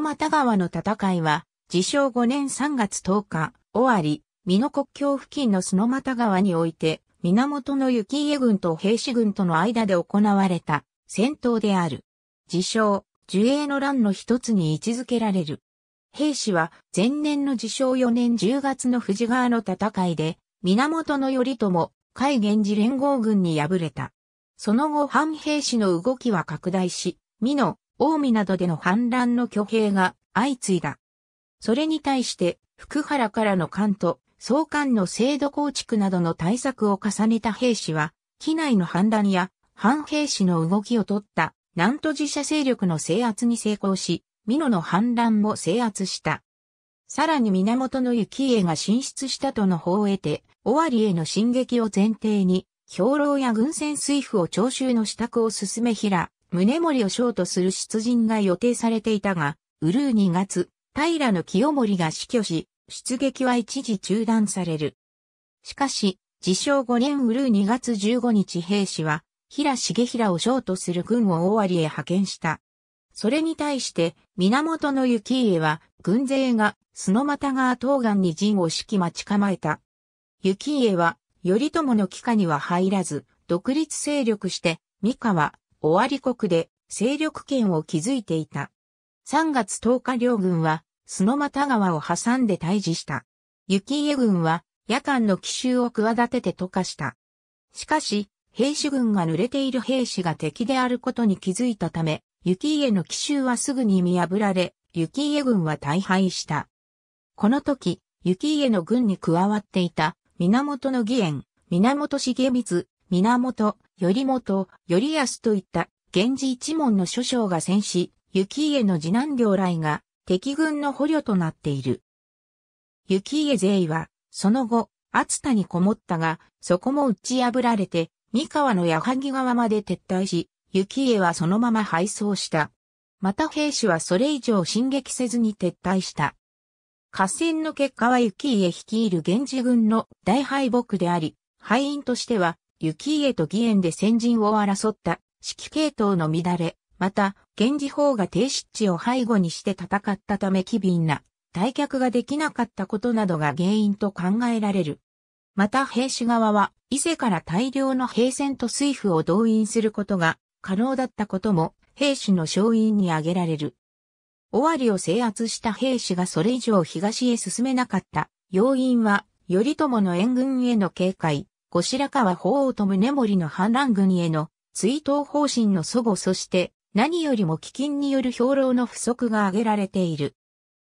マタ川の戦いは、自称5年3月10日、終わり、美濃国境付近のマタ川において、源の幸家軍と兵士軍との間で行われた戦闘である。自称、樹影の乱の一つに位置づけられる。兵士は前年の自称4年10月の富士川の戦いで、源頼朝、甲斐源氏連合軍に敗れた。その後反兵士の動きは拡大し、美濃、近江などでの反乱の挙兵が相次いだ。それに対して、福原からの関東、総監の制度構築などの対策を重ねた兵士は、機内の反乱や反兵士の動きを取った南都自社勢力の制圧に成功し、美濃の反乱も制圧した。さらに源の幸家が進出したとの方を得て、尾張への進撃を前提に、兵糧や軍船水夫を徴収の支度を進め平、宗盛を将とする出陣が予定されていたが、ウルー2月、平の清盛が死去し、出撃は一時中断される。しかし、自称5年ウルー2月15日兵士は、平重平を将とする軍を大割へ派遣した。それに対して、源の行家は、軍勢が、砂俣川東岸に陣を敷き待ち構えた。行家は、頼朝の帰化には入らず、独立勢力して、三河、尾張国で勢力圏を築いていた。3月10日両軍は、須俣川を挟んで退治した。雪家軍は、夜間の奇襲を企てて溶かした。しかし、兵士軍が濡れている兵士が敵であることに気づいたため、雪家の奇襲はすぐに見破られ、雪家軍は大敗した。この時、雪家の軍に加わっていた、源義援、源重光、源頼元、頼康といった源氏一門の諸将が戦死、雪家の次男領来が敵軍の捕虜となっている。雪家勢は、その後、熱田にこもったが、そこも打ち破られて、三河の矢作川まで撤退し、雪家はそのまま敗走した。また兵士はそれ以上進撃せずに撤退した。合戦の結果は雪家率いる源氏軍の大敗北であり、敗因としては雪家と義援で先陣を争った指揮系統の乱れ、また、源氏法が低湿地を背後にして戦ったため機敏な退却ができなかったことなどが原因と考えられる。また兵士側は、伊勢から大量の兵船と水夫を動員することが可能だったことも、兵士の勝因に挙げられる。尾張を制圧した兵士がそれ以上東へ進めなかった要因は、頼朝の援軍への警戒、後白河法皇と宗盛の反乱軍への追悼方針の祖母そして何よりも飢饉による兵糧の不足が挙げられている。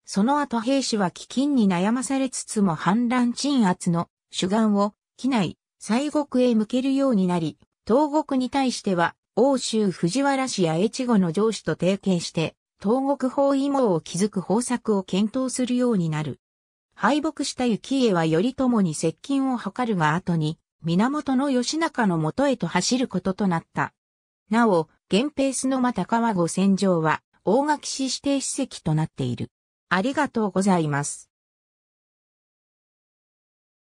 その後兵士は飢饉に悩まされつつも反乱鎮圧の主眼を機内、西国へ向けるようになり、東国に対しては欧州藤原氏や越後の上司と提携して、東国包囲網を築く方策を検討するようになる。敗北した幸家は頼朝に接近を図るが後に、源義仲の元へと走ることとなった。なお、源平須の間高和御戦場は、大垣市指定史跡となっている。ありがとうございます。